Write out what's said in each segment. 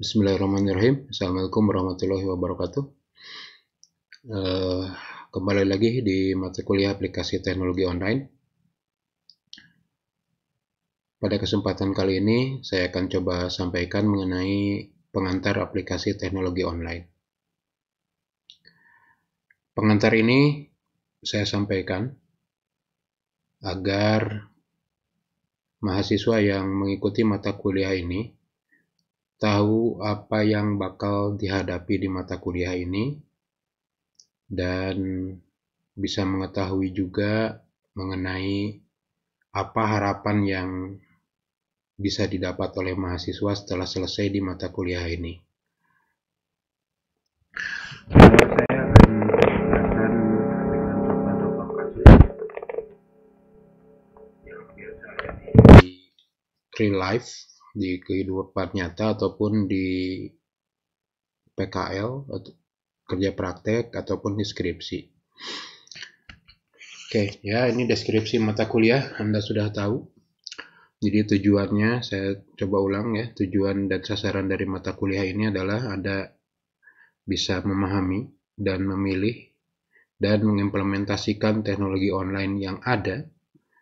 Bismillahirrahmanirrahim. Assalamualaikum warahmatullahi wabarakatuh. Eh, kembali lagi di mata kuliah aplikasi teknologi online. Pada kesempatan kali ini, saya akan coba sampaikan mengenai pengantar aplikasi teknologi online. Pengantar ini saya sampaikan agar mahasiswa yang mengikuti mata kuliah ini tahu apa yang bakal dihadapi di mata kuliah ini dan bisa mengetahui juga mengenai apa harapan yang bisa didapat oleh mahasiswa setelah selesai di mata kuliah ini. real life di kehidupan nyata ataupun di PKL atau kerja praktek ataupun deskripsi. Oke, ya ini deskripsi mata kuliah Anda sudah tahu. Jadi tujuannya saya coba ulang ya, tujuan dan sasaran dari mata kuliah ini adalah Anda bisa memahami dan memilih dan mengimplementasikan teknologi online yang ada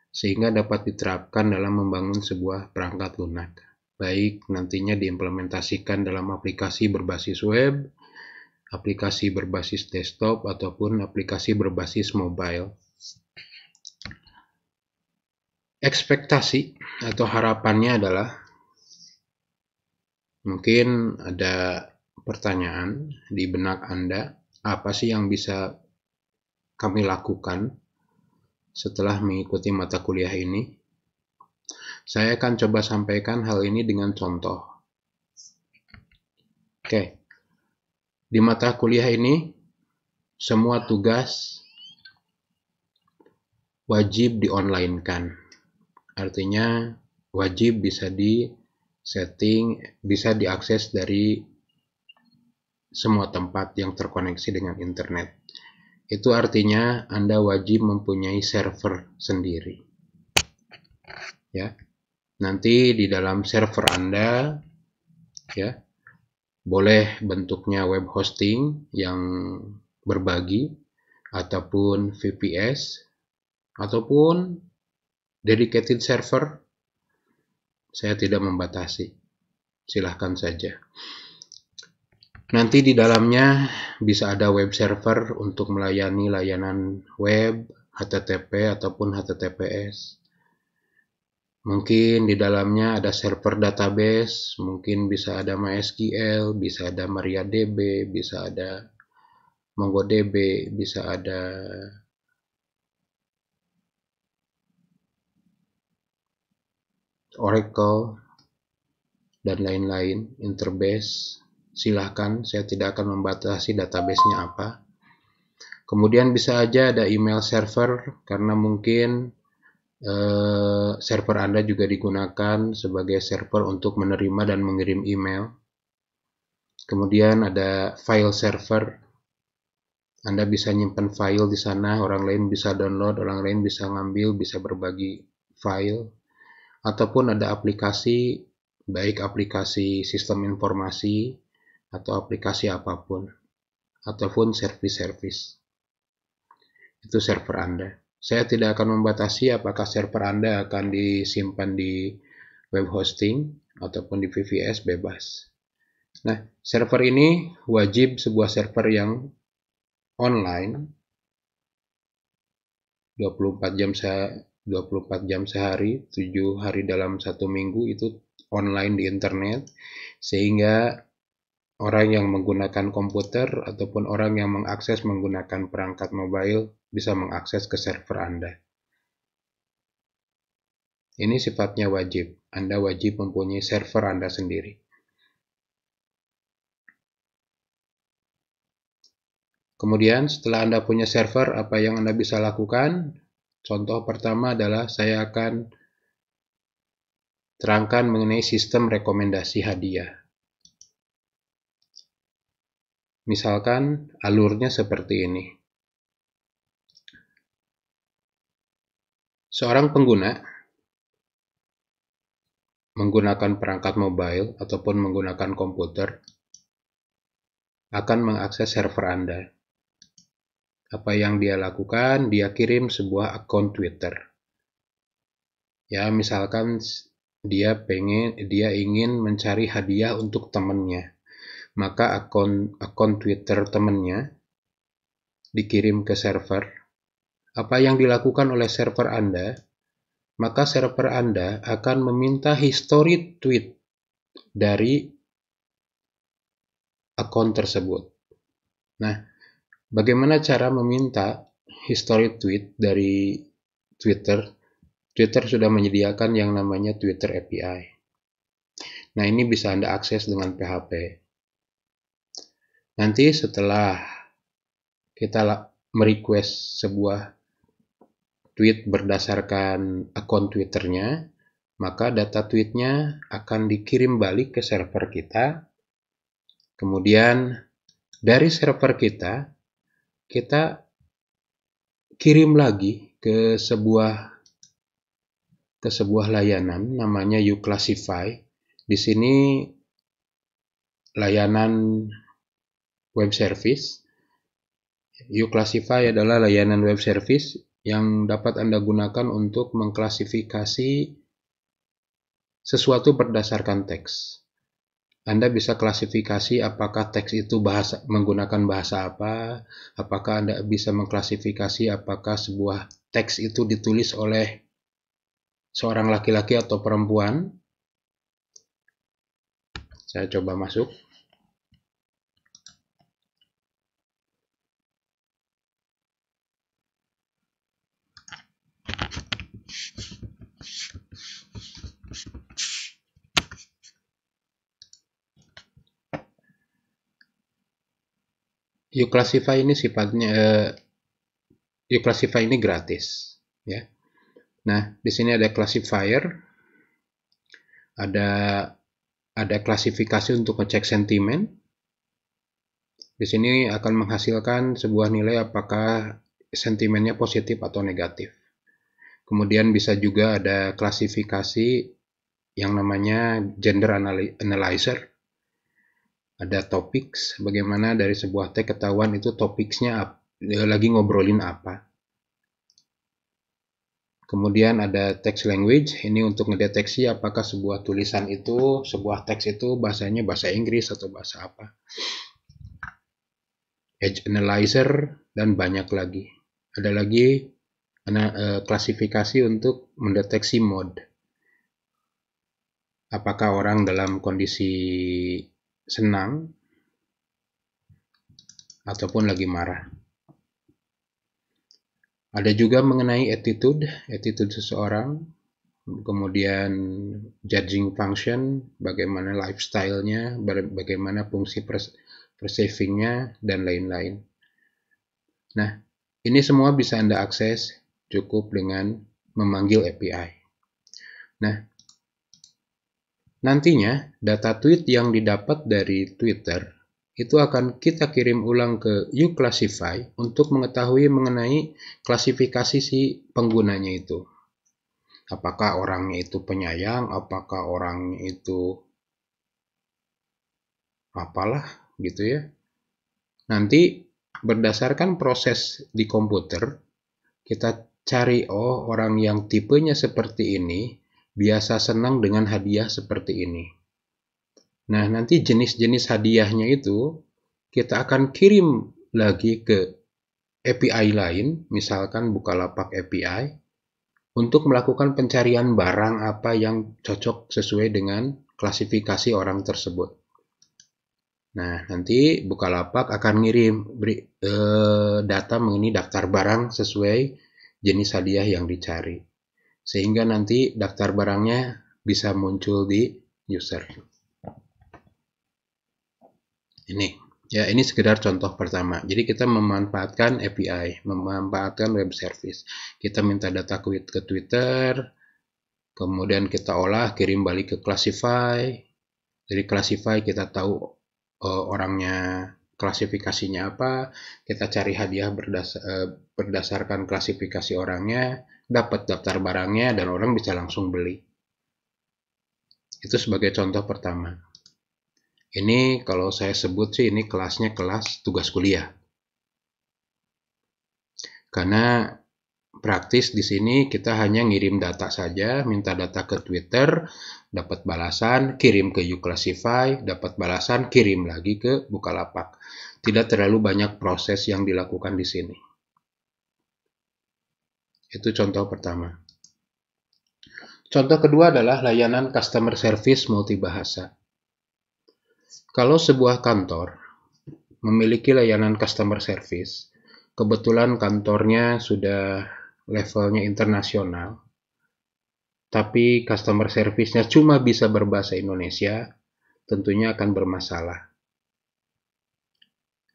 sehingga dapat diterapkan dalam membangun sebuah perangkat lunak baik nantinya diimplementasikan dalam aplikasi berbasis web, aplikasi berbasis desktop, ataupun aplikasi berbasis mobile. Ekspektasi atau harapannya adalah mungkin ada pertanyaan di benak Anda, apa sih yang bisa kami lakukan setelah mengikuti mata kuliah ini? Saya akan coba sampaikan hal ini dengan contoh. Oke. Di mata kuliah ini, semua tugas wajib di-online-kan. Artinya, wajib bisa di setting, bisa diakses dari semua tempat yang terkoneksi dengan internet. Itu artinya Anda wajib mempunyai server sendiri. Ya nanti di dalam server Anda ya boleh bentuknya web hosting yang berbagi ataupun VPS ataupun dedicated server saya tidak membatasi silahkan saja nanti di dalamnya bisa ada web server untuk melayani layanan web HTTP ataupun HTTPS Mungkin di dalamnya ada server database, mungkin bisa ada MySQL, bisa ada MariaDB, bisa ada MongoDB, bisa ada Oracle, dan lain-lain, Interbase. Silahkan, saya tidak akan membatasi databasenya apa. Kemudian bisa aja ada email server, karena mungkin Eh, server Anda juga digunakan sebagai server untuk menerima dan mengirim email. Kemudian ada file server. Anda bisa nyimpan file di sana, orang lain bisa download, orang lain bisa ngambil, bisa berbagi file. Ataupun ada aplikasi, baik aplikasi sistem informasi atau aplikasi apapun, ataupun service-service. Itu server Anda. Saya tidak akan membatasi apakah server Anda akan disimpan di web hosting ataupun di VPS bebas. Nah, server ini wajib sebuah server yang online 24 jam se 24 jam sehari, 7 hari dalam satu minggu itu online di internet sehingga orang yang menggunakan komputer ataupun orang yang mengakses menggunakan perangkat mobile bisa mengakses ke server Anda. Ini sifatnya wajib. Anda wajib mempunyai server Anda sendiri. Kemudian setelah Anda punya server, apa yang Anda bisa lakukan? Contoh pertama adalah saya akan terangkan mengenai sistem rekomendasi hadiah. Misalkan alurnya seperti ini. Seorang pengguna menggunakan perangkat mobile ataupun menggunakan komputer akan mengakses server Anda. Apa yang dia lakukan, dia kirim sebuah akun Twitter. Ya, misalkan dia pengen dia ingin mencari hadiah untuk temannya maka akun akun Twitter temannya dikirim ke server. Apa yang dilakukan oleh server Anda, maka server Anda akan meminta histori tweet dari akun tersebut. Nah, bagaimana cara meminta histori tweet dari Twitter? Twitter sudah menyediakan yang namanya Twitter API. Nah, ini bisa Anda akses dengan PHP. Nanti setelah kita merequest sebuah tweet berdasarkan akun Twitternya, maka data tweetnya akan dikirim balik ke server kita. Kemudian dari server kita, kita kirim lagi ke sebuah ke sebuah layanan namanya uClassify. Di sini layanan web service. You classify adalah layanan web service yang dapat Anda gunakan untuk mengklasifikasi sesuatu berdasarkan teks. Anda bisa klasifikasi apakah teks itu bahasa menggunakan bahasa apa, apakah Anda bisa mengklasifikasi apakah sebuah teks itu ditulis oleh seorang laki-laki atau perempuan. Saya coba masuk. you classify ini sifatnya uh, eh, classify ini gratis, ya. Nah, di sini ada classifier, ada ada klasifikasi untuk ngecek sentimen. Di sini akan menghasilkan sebuah nilai apakah sentimennya positif atau negatif. Kemudian bisa juga ada klasifikasi yang namanya gender analyzer ada topics bagaimana dari sebuah tag ketahuan itu topicsnya eh, lagi ngobrolin apa kemudian ada text language ini untuk ngedeteksi apakah sebuah tulisan itu sebuah teks itu bahasanya bahasa Inggris atau bahasa apa edge analyzer dan banyak lagi ada lagi eh, klasifikasi untuk mendeteksi mode apakah orang dalam kondisi senang ataupun lagi marah. Ada juga mengenai attitude, attitude seseorang, kemudian judging function, bagaimana lifestyle-nya, bagaimana fungsi perceiving-nya, dan lain-lain. Nah, ini semua bisa Anda akses cukup dengan memanggil API. Nah, Nantinya, data tweet yang didapat dari Twitter itu akan kita kirim ulang ke uClassify untuk mengetahui mengenai klasifikasi si penggunanya itu. Apakah orang itu penyayang, apakah orang itu apalah gitu ya. Nanti berdasarkan proses di komputer, kita cari oh orang yang tipenya seperti ini, biasa senang dengan hadiah seperti ini. Nah, nanti jenis-jenis hadiahnya itu kita akan kirim lagi ke API lain, misalkan Bukalapak API, untuk melakukan pencarian barang apa yang cocok sesuai dengan klasifikasi orang tersebut. Nah, nanti Bukalapak akan ngirim beri, e, data mengenai daftar barang sesuai jenis hadiah yang dicari sehingga nanti daftar barangnya bisa muncul di user. Ini ya, ini sekedar contoh pertama. Jadi kita memanfaatkan API, memanfaatkan web service. Kita minta data ke Twitter, kemudian kita olah, kirim balik ke Classify. Dari Classify kita tahu uh, orangnya klasifikasinya apa, kita cari hadiah berdasar, uh, eh, berdasarkan klasifikasi orangnya, dapat daftar barangnya dan orang bisa langsung beli. Itu sebagai contoh pertama. Ini kalau saya sebut sih ini kelasnya kelas tugas kuliah. Karena praktis di sini kita hanya ngirim data saja, minta data ke Twitter, dapat balasan, kirim ke Uclassify, dapat balasan, kirim lagi ke Bukalapak. Tidak terlalu banyak proses yang dilakukan di sini. Itu contoh pertama. Contoh kedua adalah layanan customer service multibahasa. Kalau sebuah kantor memiliki layanan customer service, kebetulan kantornya sudah levelnya internasional, tapi customer service-nya cuma bisa berbahasa Indonesia, tentunya akan bermasalah.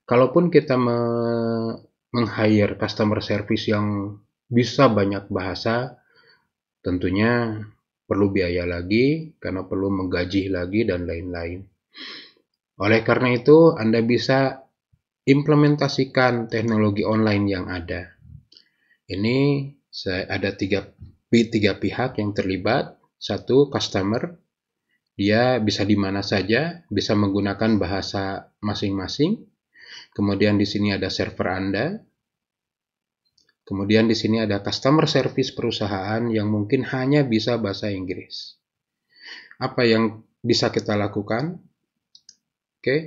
Kalaupun kita meng-hire customer service yang bisa banyak bahasa, tentunya perlu biaya lagi karena perlu menggaji lagi dan lain-lain. Oleh karena itu, Anda bisa implementasikan teknologi online yang ada. Ini saya ada tiga, tiga pihak yang terlibat. Satu, customer. Dia bisa di mana saja, bisa menggunakan bahasa masing-masing. Kemudian di sini ada server Anda, Kemudian di sini ada customer service perusahaan yang mungkin hanya bisa bahasa Inggris. Apa yang bisa kita lakukan? Oke, okay.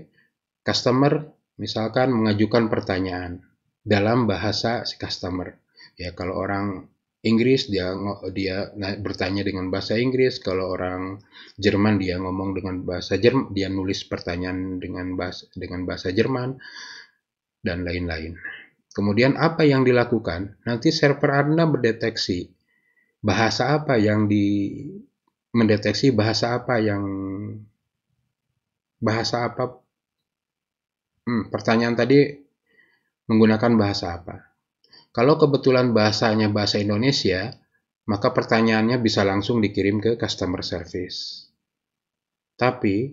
customer misalkan mengajukan pertanyaan dalam bahasa si customer. Ya kalau orang Inggris dia dia bertanya dengan bahasa Inggris, kalau orang Jerman dia ngomong dengan bahasa Jerman, dia nulis pertanyaan dengan bahasa dengan bahasa Jerman dan lain-lain. Kemudian apa yang dilakukan? Nanti server Anda mendeteksi bahasa apa yang di mendeteksi bahasa apa yang bahasa apa hmm, pertanyaan tadi menggunakan bahasa apa? Kalau kebetulan bahasanya bahasa Indonesia, maka pertanyaannya bisa langsung dikirim ke customer service. Tapi,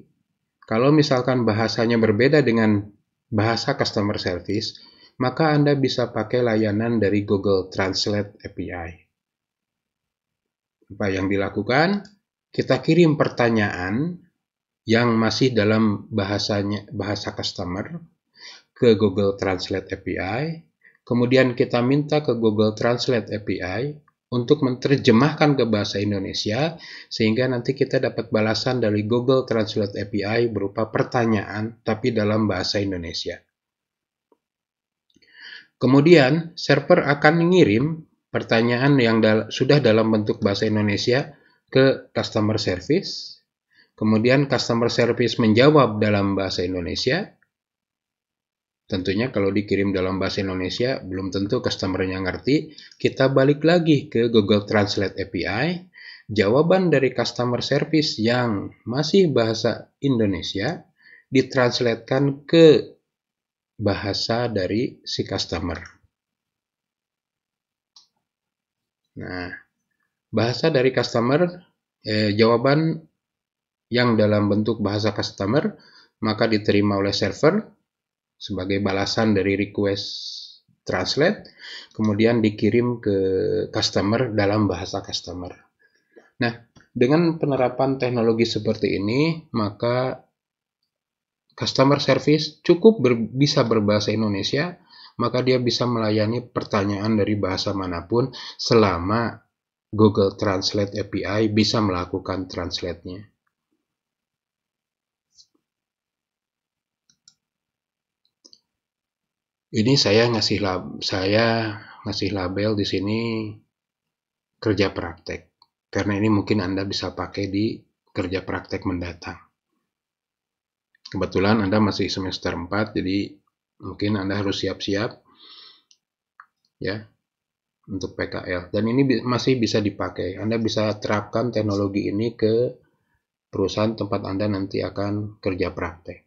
kalau misalkan bahasanya berbeda dengan bahasa customer service, maka Anda bisa pakai layanan dari Google Translate API. Apa yang dilakukan? Kita kirim pertanyaan yang masih dalam bahasanya bahasa customer ke Google Translate API. Kemudian kita minta ke Google Translate API untuk menerjemahkan ke bahasa Indonesia sehingga nanti kita dapat balasan dari Google Translate API berupa pertanyaan tapi dalam bahasa Indonesia. Kemudian, server akan mengirim pertanyaan yang dal sudah dalam bentuk bahasa Indonesia ke customer service. Kemudian customer service menjawab dalam bahasa Indonesia. Tentunya kalau dikirim dalam bahasa Indonesia, belum tentu customer-nya ngerti. Kita balik lagi ke Google Translate API. Jawaban dari customer service yang masih bahasa Indonesia ditranslatekan ke bahasa dari si customer. Nah, bahasa dari customer, eh, jawaban yang dalam bentuk bahasa customer maka diterima oleh server sebagai balasan dari request translate, kemudian dikirim ke customer dalam bahasa customer. Nah, dengan penerapan teknologi seperti ini, maka customer service cukup ber, bisa berbahasa Indonesia, maka dia bisa melayani pertanyaan dari bahasa manapun selama Google Translate API bisa melakukan translate-nya. Ini saya ngasih lab, saya ngasih label di sini kerja praktek. Karena ini mungkin Anda bisa pakai di kerja praktek mendatang kebetulan Anda masih semester 4 jadi mungkin Anda harus siap-siap ya untuk PKL dan ini masih bisa dipakai Anda bisa terapkan teknologi ini ke perusahaan tempat Anda nanti akan kerja praktek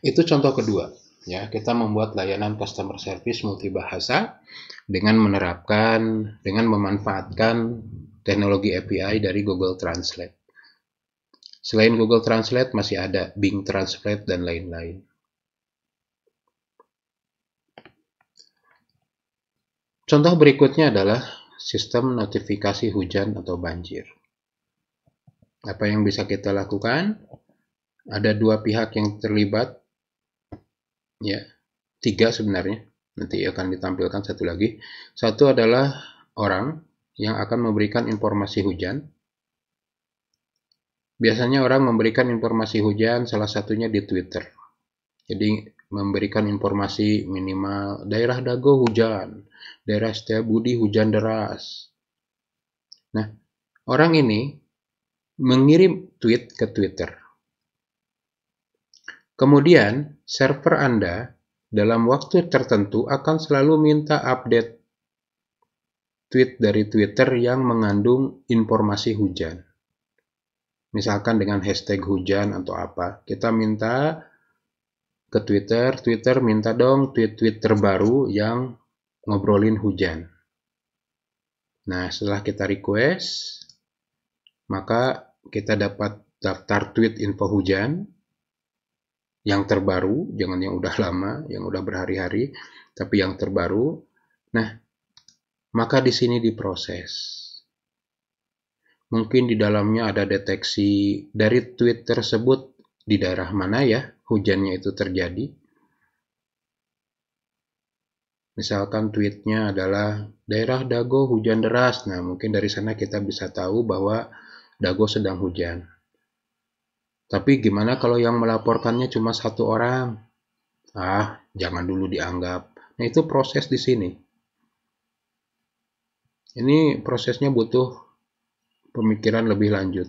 itu contoh kedua ya kita membuat layanan customer service multibahasa dengan menerapkan dengan memanfaatkan teknologi API dari Google Translate. Selain Google Translate, masih ada Bing Translate dan lain-lain. Contoh berikutnya adalah sistem notifikasi hujan atau banjir. Apa yang bisa kita lakukan? Ada dua pihak yang terlibat, ya, tiga sebenarnya. Nanti akan ditampilkan satu lagi. Satu adalah orang, yang akan memberikan informasi hujan. Biasanya orang memberikan informasi hujan salah satunya di Twitter. Jadi memberikan informasi minimal daerah Dago hujan, daerah Setiabudi hujan deras. Nah, orang ini mengirim tweet ke Twitter. Kemudian, server Anda dalam waktu tertentu akan selalu minta update tweet dari Twitter yang mengandung informasi hujan. Misalkan dengan hashtag hujan atau apa, kita minta ke Twitter, Twitter minta dong tweet-tweet terbaru yang ngobrolin hujan. Nah, setelah kita request, maka kita dapat daftar tweet info hujan yang terbaru, jangan yang udah lama, yang udah berhari-hari, tapi yang terbaru. Nah, maka di sini diproses. Mungkin di dalamnya ada deteksi dari tweet tersebut di daerah mana ya hujannya itu terjadi. Misalkan tweetnya adalah daerah Dago hujan deras. Nah mungkin dari sana kita bisa tahu bahwa Dago sedang hujan. Tapi gimana kalau yang melaporkannya cuma satu orang? Ah, jangan dulu dianggap. Nah, itu proses di sini. Ini prosesnya butuh pemikiran lebih lanjut.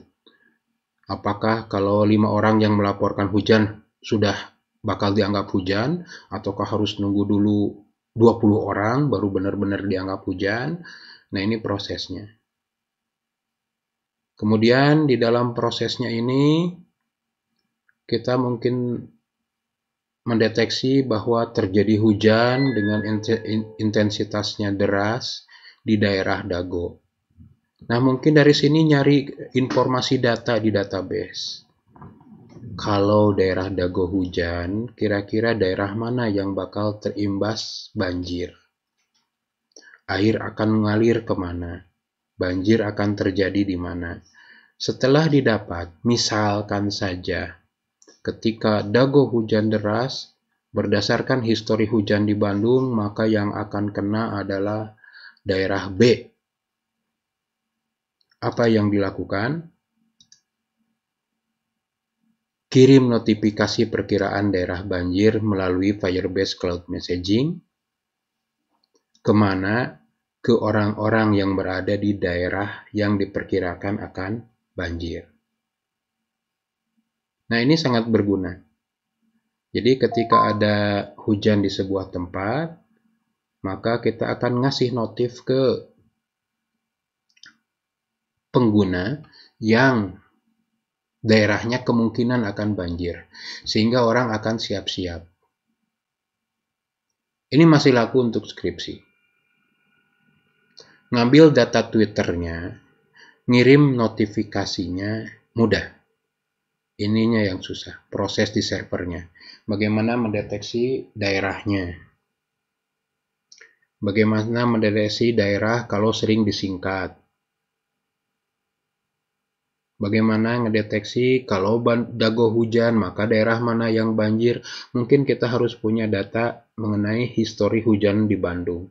Apakah kalau lima orang yang melaporkan hujan sudah bakal dianggap hujan, ataukah harus nunggu dulu 20 orang baru benar-benar dianggap hujan? Nah ini prosesnya. Kemudian di dalam prosesnya ini kita mungkin mendeteksi bahwa terjadi hujan dengan intensitasnya deras di daerah Dago. Nah, mungkin dari sini nyari informasi data di database. Kalau daerah Dago hujan, kira-kira daerah mana yang bakal terimbas banjir? Air akan mengalir kemana? Banjir akan terjadi di mana? Setelah didapat, misalkan saja, ketika dago hujan deras, berdasarkan histori hujan di Bandung, maka yang akan kena adalah daerah B. Apa yang dilakukan? Kirim notifikasi perkiraan daerah banjir melalui Firebase Cloud Messaging. Kemana? Ke orang-orang yang berada di daerah yang diperkirakan akan banjir. Nah, ini sangat berguna. Jadi, ketika ada hujan di sebuah tempat, maka kita akan ngasih notif ke pengguna yang daerahnya kemungkinan akan banjir sehingga orang akan siap-siap. Ini masih laku untuk skripsi. Ngambil data Twitternya, ngirim notifikasinya mudah. Ininya yang susah, proses di servernya. Bagaimana mendeteksi daerahnya. Bagaimana mendeteksi daerah kalau sering disingkat? Bagaimana mendeteksi kalau dago hujan, maka daerah mana yang banjir? Mungkin kita harus punya data mengenai histori hujan di Bandung.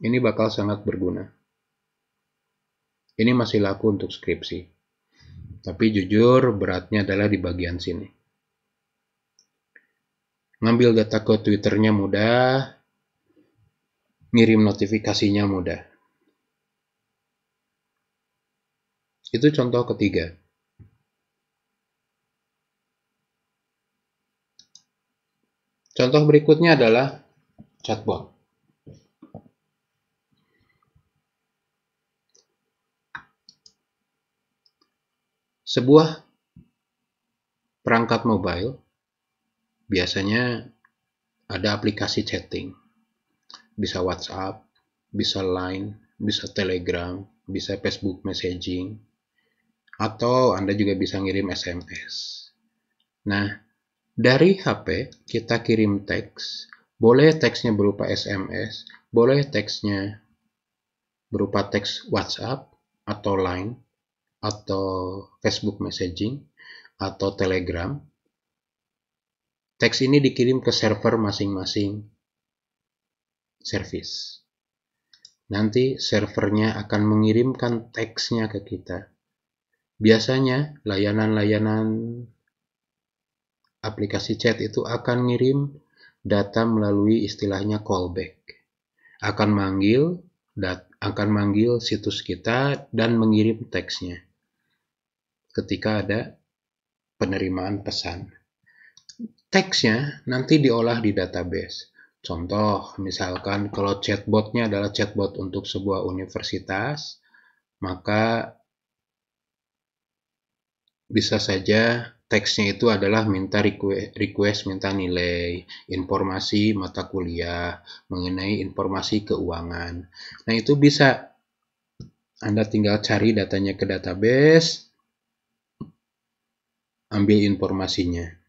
Ini bakal sangat berguna. Ini masih laku untuk skripsi. Tapi jujur, beratnya adalah di bagian sini. Ngambil data ke Twitternya mudah, ngirim notifikasinya mudah. Itu contoh ketiga. Contoh berikutnya adalah chatbot. Sebuah perangkat mobile biasanya ada aplikasi chatting. Bisa WhatsApp, bisa Line, bisa Telegram, bisa Facebook Messaging, atau Anda juga bisa ngirim SMS. Nah, dari HP kita kirim teks, boleh teksnya berupa SMS, boleh teksnya berupa teks WhatsApp atau Line atau Facebook Messaging atau Telegram Teks ini dikirim ke server masing-masing service. Nanti servernya akan mengirimkan teksnya ke kita. Biasanya layanan-layanan aplikasi chat itu akan ngirim data melalui istilahnya callback. Akan manggil dat, akan manggil situs kita dan mengirim teksnya ketika ada penerimaan pesan teksnya nanti diolah di database. Contoh, misalkan kalau chatbotnya adalah chatbot untuk sebuah universitas, maka bisa saja teksnya itu adalah minta request, request minta nilai, informasi mata kuliah, mengenai informasi keuangan. Nah, itu bisa Anda tinggal cari datanya ke database, ambil informasinya.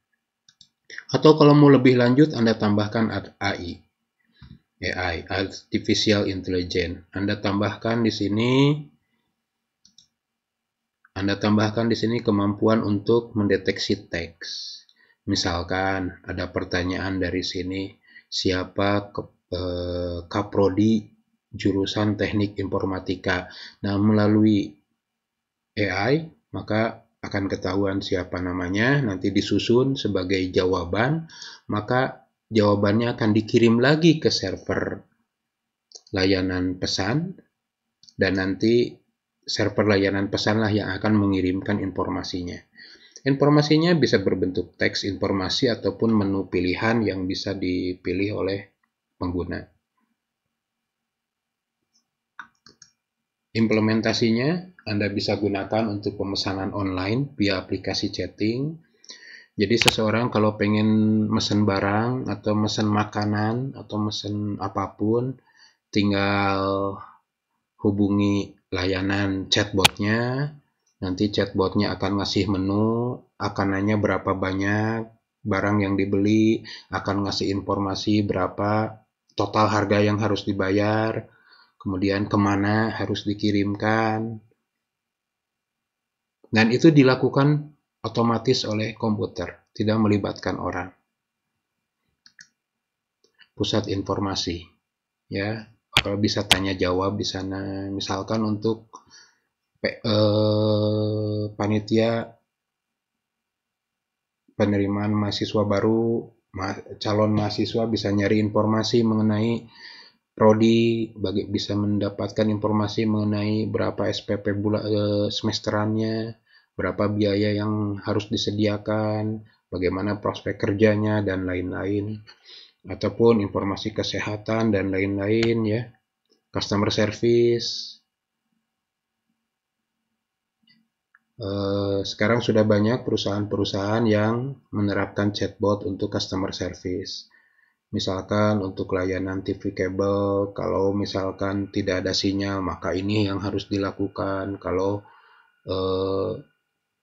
Atau kalau mau lebih lanjut, Anda tambahkan AI. AI, Artificial Intelligence. Anda tambahkan di sini Anda tambahkan di sini kemampuan untuk mendeteksi teks. Misalkan ada pertanyaan dari sini, siapa ke, eh, kaprodi jurusan teknik informatika. Nah, melalui AI, maka akan ketahuan siapa namanya, nanti disusun sebagai jawaban, maka jawabannya akan dikirim lagi ke server layanan pesan, dan nanti server layanan pesanlah yang akan mengirimkan informasinya. Informasinya bisa berbentuk teks informasi ataupun menu pilihan yang bisa dipilih oleh pengguna. Implementasinya anda bisa gunakan untuk pemesanan online via aplikasi chatting. Jadi seseorang kalau pengen mesen barang atau mesen makanan atau mesen apapun, tinggal hubungi layanan chatbotnya. Nanti chatbotnya akan ngasih menu, akan nanya berapa banyak barang yang dibeli, akan ngasih informasi berapa total harga yang harus dibayar, kemudian kemana harus dikirimkan, dan itu dilakukan otomatis oleh komputer, tidak melibatkan orang. Pusat informasi, ya, kalau bisa tanya jawab di sana. Misalkan untuk eh, panitia penerimaan mahasiswa baru, ma calon mahasiswa bisa nyari informasi mengenai prodi, bagi bisa mendapatkan informasi mengenai berapa SPP bulan eh, semesterannya, berapa biaya yang harus disediakan, bagaimana prospek kerjanya dan lain-lain ataupun informasi kesehatan dan lain-lain ya customer service eh, sekarang sudah banyak perusahaan-perusahaan yang menerapkan chatbot untuk customer service misalkan untuk layanan TV kabel kalau misalkan tidak ada sinyal maka ini yang harus dilakukan kalau eh,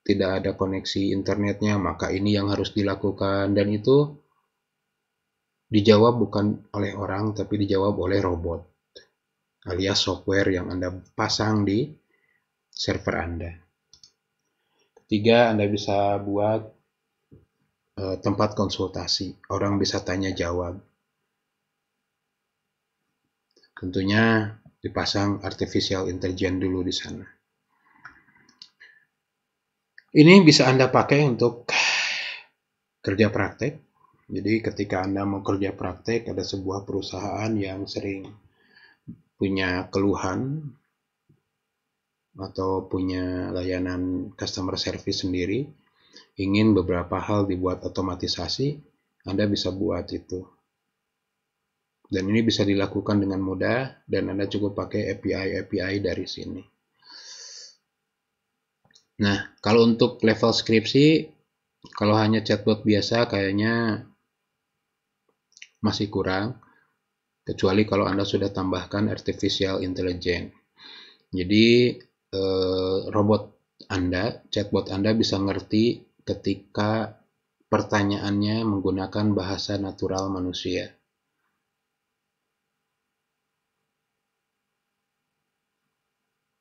tidak ada koneksi internetnya, maka ini yang harus dilakukan dan itu dijawab bukan oleh orang tapi dijawab oleh robot alias software yang Anda pasang di server Anda. Ketiga, Anda bisa buat e, tempat konsultasi. Orang bisa tanya jawab. Tentunya dipasang artificial intelligence dulu di sana. Ini bisa Anda pakai untuk kerja praktek. Jadi ketika Anda mau kerja praktek, ada sebuah perusahaan yang sering punya keluhan atau punya layanan customer service sendiri, ingin beberapa hal dibuat otomatisasi, Anda bisa buat itu. Dan ini bisa dilakukan dengan mudah dan Anda cukup pakai API-API dari sini. Nah, kalau untuk level skripsi, kalau hanya chatbot biasa kayaknya masih kurang, kecuali kalau Anda sudah tambahkan artificial intelligence. Jadi, eh, robot Anda, chatbot Anda bisa ngerti ketika pertanyaannya menggunakan bahasa natural manusia.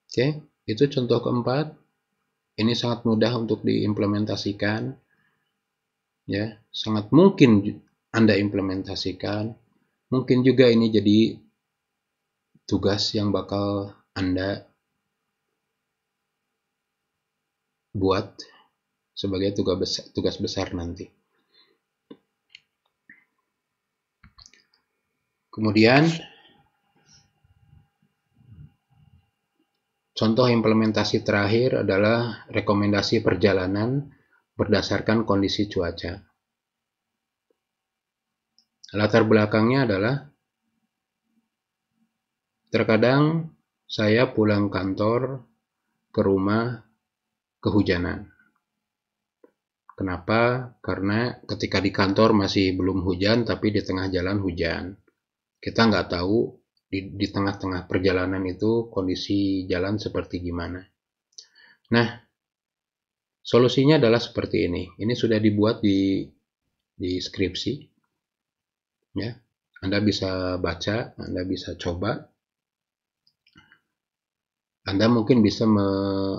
Oke, itu contoh keempat. Ini sangat mudah untuk diimplementasikan. Ya, sangat mungkin Anda implementasikan. Mungkin juga ini jadi tugas yang bakal Anda buat sebagai tugas besar, tugas besar nanti. Kemudian Contoh implementasi terakhir adalah rekomendasi perjalanan berdasarkan kondisi cuaca. Latar belakangnya adalah terkadang saya pulang kantor ke rumah kehujanan. Kenapa? Karena ketika di kantor masih belum hujan, tapi di tengah jalan hujan. Kita nggak tahu di, tengah-tengah perjalanan itu kondisi jalan seperti gimana. Nah, solusinya adalah seperti ini. Ini sudah dibuat di di skripsi. Ya, Anda bisa baca, Anda bisa coba. Anda mungkin bisa me,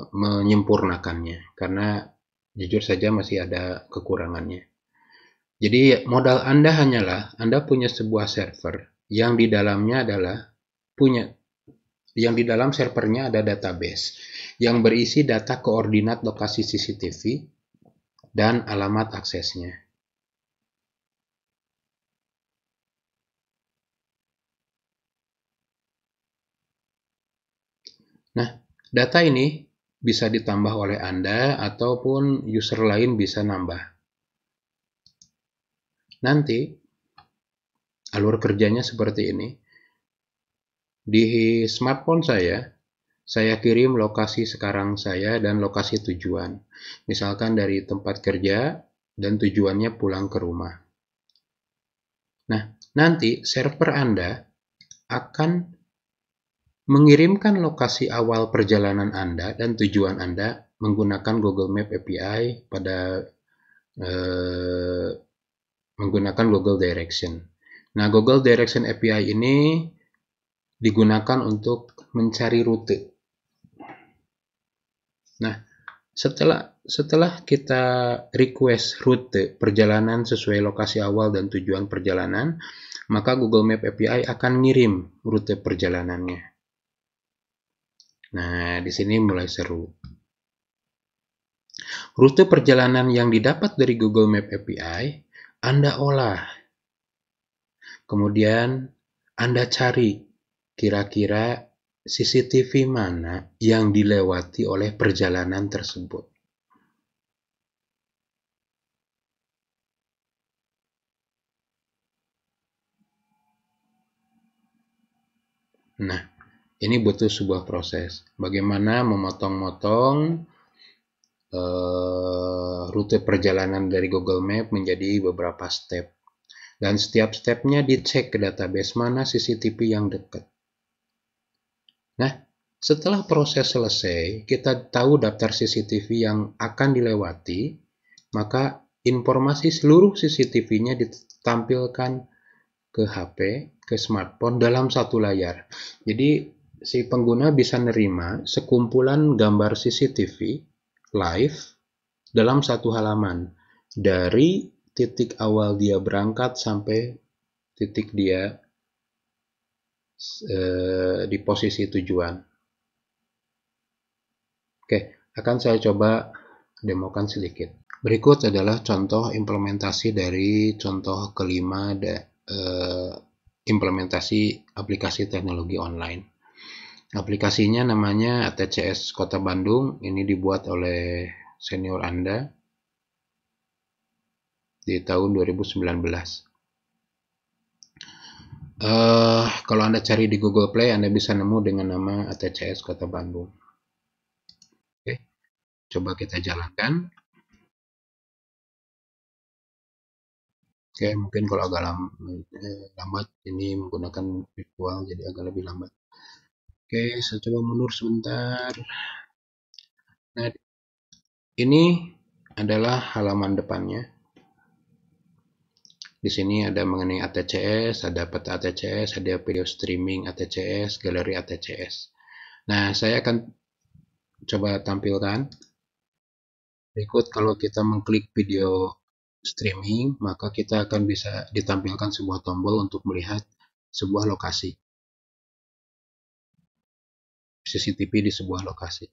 menyempurnakannya karena jujur saja masih ada kekurangannya. Jadi modal Anda hanyalah Anda punya sebuah server yang di dalamnya adalah punya yang di dalam servernya ada database yang berisi data koordinat lokasi CCTV dan alamat aksesnya. Nah, data ini bisa ditambah oleh Anda ataupun user lain bisa nambah. Nanti Alur kerjanya seperti ini. Di smartphone saya, saya kirim lokasi sekarang saya dan lokasi tujuan. Misalkan dari tempat kerja dan tujuannya pulang ke rumah. Nah, nanti server Anda akan mengirimkan lokasi awal perjalanan Anda dan tujuan Anda menggunakan Google Map API pada eh, menggunakan Google Direction. Nah, Google Direction API ini digunakan untuk mencari rute. Nah, setelah setelah kita request rute perjalanan sesuai lokasi awal dan tujuan perjalanan, maka Google Map API akan ngirim rute perjalanannya. Nah, di sini mulai seru. Rute perjalanan yang didapat dari Google Map API Anda olah Kemudian Anda cari kira-kira CCTV mana yang dilewati oleh perjalanan tersebut. Nah, ini butuh sebuah proses. Bagaimana memotong-motong uh, rute perjalanan dari Google Map menjadi beberapa step dan setiap stepnya dicek ke database mana CCTV yang dekat. Nah, setelah proses selesai, kita tahu daftar CCTV yang akan dilewati, maka informasi seluruh CCTV-nya ditampilkan ke HP, ke smartphone dalam satu layar. Jadi si pengguna bisa nerima sekumpulan gambar CCTV live dalam satu halaman dari titik awal dia berangkat sampai titik dia eh, di posisi tujuan. Oke, akan saya coba demokan sedikit. Berikut adalah contoh implementasi dari contoh kelima de, eh, implementasi aplikasi teknologi online. Aplikasinya namanya TCS Kota Bandung, ini dibuat oleh senior Anda di tahun 2019. Uh, eh, kalau Anda cari di Google Play, Anda bisa nemu dengan nama ATCS Kota Bandung. Oke, okay. coba kita jalankan. Oke, okay, mungkin kalau agak lam eh, lambat, ini menggunakan virtual, jadi agak lebih lambat. Oke, okay, saya coba mundur sebentar. Nah, ini adalah halaman depannya. Di sini ada mengenai ATCS, ada peta ATCS, ada video streaming ATCS, galeri ATCS. Nah, saya akan coba tampilkan. Berikut kalau kita mengklik video streaming, maka kita akan bisa ditampilkan sebuah tombol untuk melihat sebuah lokasi. CCTV di sebuah lokasi.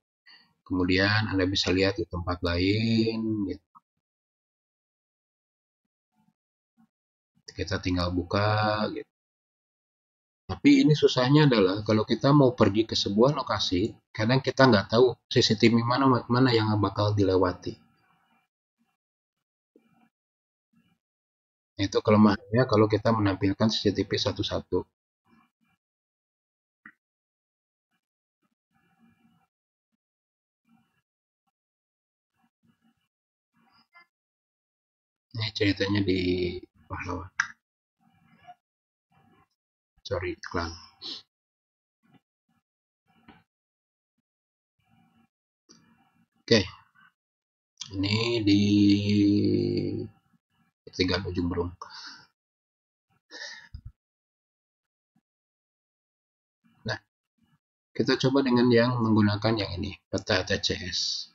Kemudian Anda bisa lihat di tempat lain, ya. kita tinggal buka gitu. Tapi ini susahnya adalah kalau kita mau pergi ke sebuah lokasi, kadang kita nggak tahu CCTV mana mana yang bakal dilewati. Itu kelemahannya kalau kita menampilkan CCTV satu-satu. Ini ceritanya di pahlawan cari iklan oke ini di ketiga ujung burung nah kita coba dengan yang menggunakan yang ini peta TCS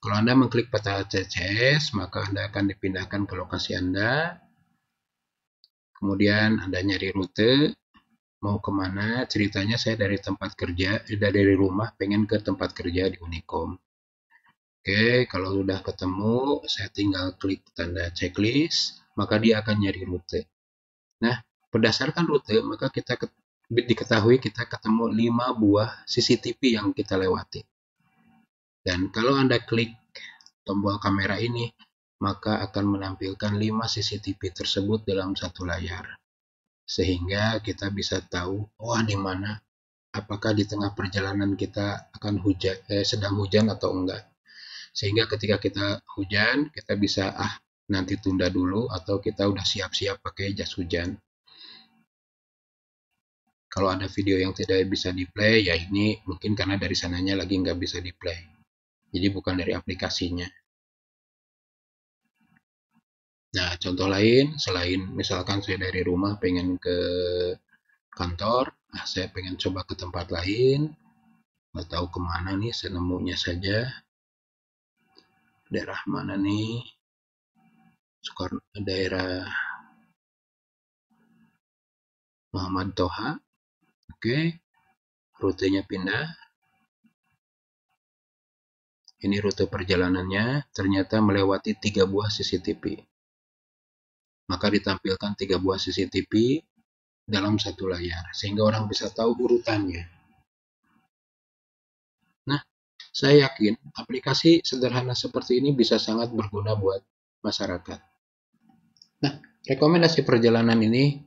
kalau Anda mengklik peta TCS maka Anda akan dipindahkan ke lokasi Anda kemudian Anda nyari rute, mau kemana, ceritanya saya dari tempat kerja, sudah eh, dari rumah pengen ke tempat kerja di Unicom. Oke, kalau sudah ketemu, saya tinggal klik tanda checklist, maka dia akan nyari rute. Nah, berdasarkan rute, maka kita diketahui kita ketemu 5 buah CCTV yang kita lewati. Dan kalau Anda klik tombol kamera ini, maka akan menampilkan 5 CCTV tersebut dalam satu layar. Sehingga kita bisa tahu, wah oh, di mana, apakah di tengah perjalanan kita akan hujan, eh, sedang hujan atau enggak. Sehingga ketika kita hujan, kita bisa, ah nanti tunda dulu atau kita udah siap-siap pakai jas hujan. Kalau ada video yang tidak bisa di-play, ya ini mungkin karena dari sananya lagi nggak bisa di-play. Jadi bukan dari aplikasinya. Nah, contoh lain, selain misalkan saya dari rumah pengen ke kantor, nah saya pengen coba ke tempat lain, nggak tahu kemana nih, saya nemunya saja. Daerah mana nih? daerah Muhammad Toha. Oke, rutenya pindah. Ini rute perjalanannya, ternyata melewati tiga buah CCTV maka ditampilkan tiga buah CCTV dalam satu layar, sehingga orang bisa tahu urutannya. Nah, saya yakin aplikasi sederhana seperti ini bisa sangat berguna buat masyarakat. Nah, rekomendasi perjalanan ini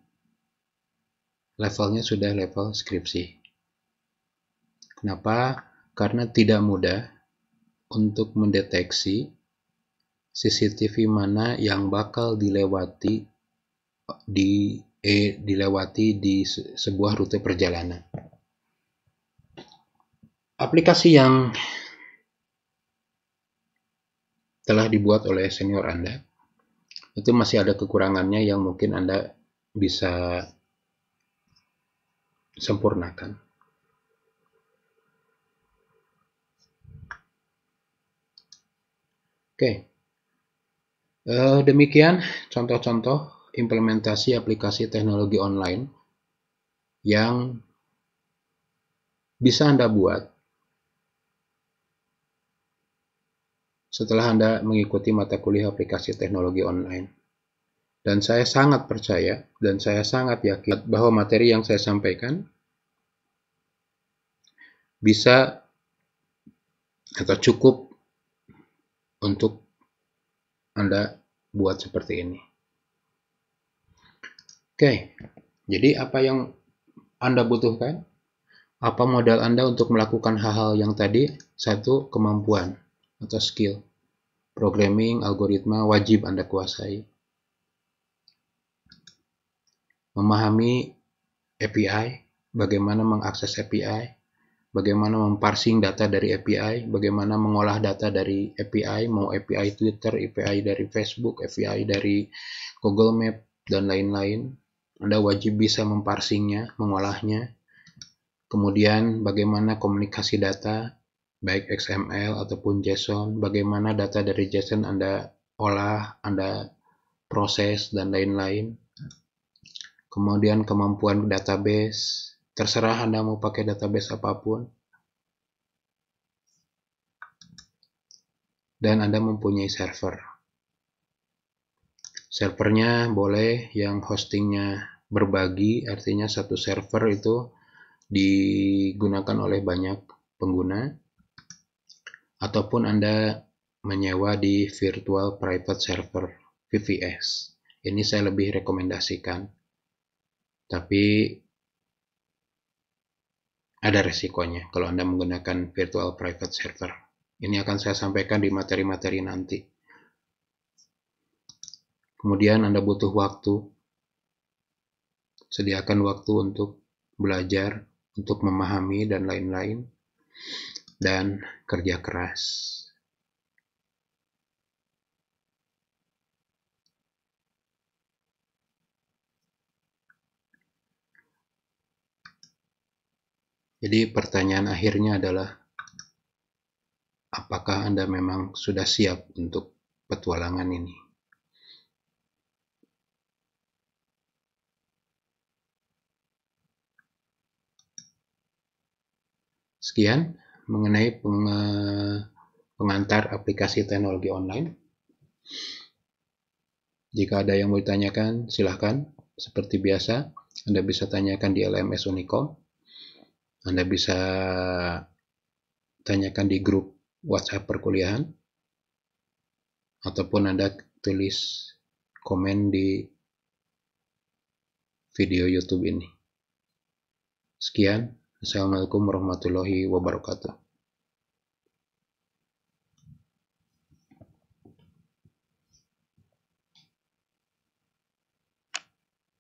levelnya sudah level skripsi. Kenapa? Karena tidak mudah untuk mendeteksi CCTV mana yang bakal dilewati di eh, dilewati di sebuah rute perjalanan. Aplikasi yang telah dibuat oleh senior Anda itu masih ada kekurangannya yang mungkin Anda bisa sempurnakan. Oke. Okay. Eh, demikian contoh-contoh implementasi aplikasi teknologi online yang bisa Anda buat setelah Anda mengikuti mata kuliah aplikasi teknologi online. Dan saya sangat percaya dan saya sangat yakin bahwa materi yang saya sampaikan bisa atau cukup untuk Anda buat seperti ini. Oke, jadi apa yang Anda butuhkan? Apa modal Anda untuk melakukan hal-hal yang tadi? Satu, kemampuan atau skill. Programming, algoritma wajib Anda kuasai. Memahami API, bagaimana mengakses API, bagaimana memparsing data dari API, bagaimana mengolah data dari API, mau API Twitter, API dari Facebook, API dari Google Map, dan lain-lain. Anda wajib bisa memparsingnya, mengolahnya. Kemudian bagaimana komunikasi data, baik XML ataupun JSON, bagaimana data dari JSON Anda olah, Anda proses, dan lain-lain. Kemudian kemampuan database, Terserah Anda mau pakai database apapun. Dan Anda mempunyai server. Servernya boleh yang hostingnya berbagi, artinya satu server itu digunakan oleh banyak pengguna. Ataupun Anda menyewa di virtual private server VVS. Ini saya lebih rekomendasikan. Tapi ada resikonya kalau Anda menggunakan virtual private server. Ini akan saya sampaikan di materi-materi nanti. Kemudian Anda butuh waktu. Sediakan waktu untuk belajar, untuk memahami, dan lain-lain. Dan kerja keras. Jadi pertanyaan akhirnya adalah apakah Anda memang sudah siap untuk petualangan ini? Sekian mengenai pengantar aplikasi teknologi online. Jika ada yang mau ditanyakan, silahkan. Seperti biasa, Anda bisa tanyakan di LMS Unicom anda bisa tanyakan di grup WhatsApp perkuliahan ataupun Anda tulis komen di video YouTube ini. Sekian, Assalamualaikum warahmatullahi wabarakatuh.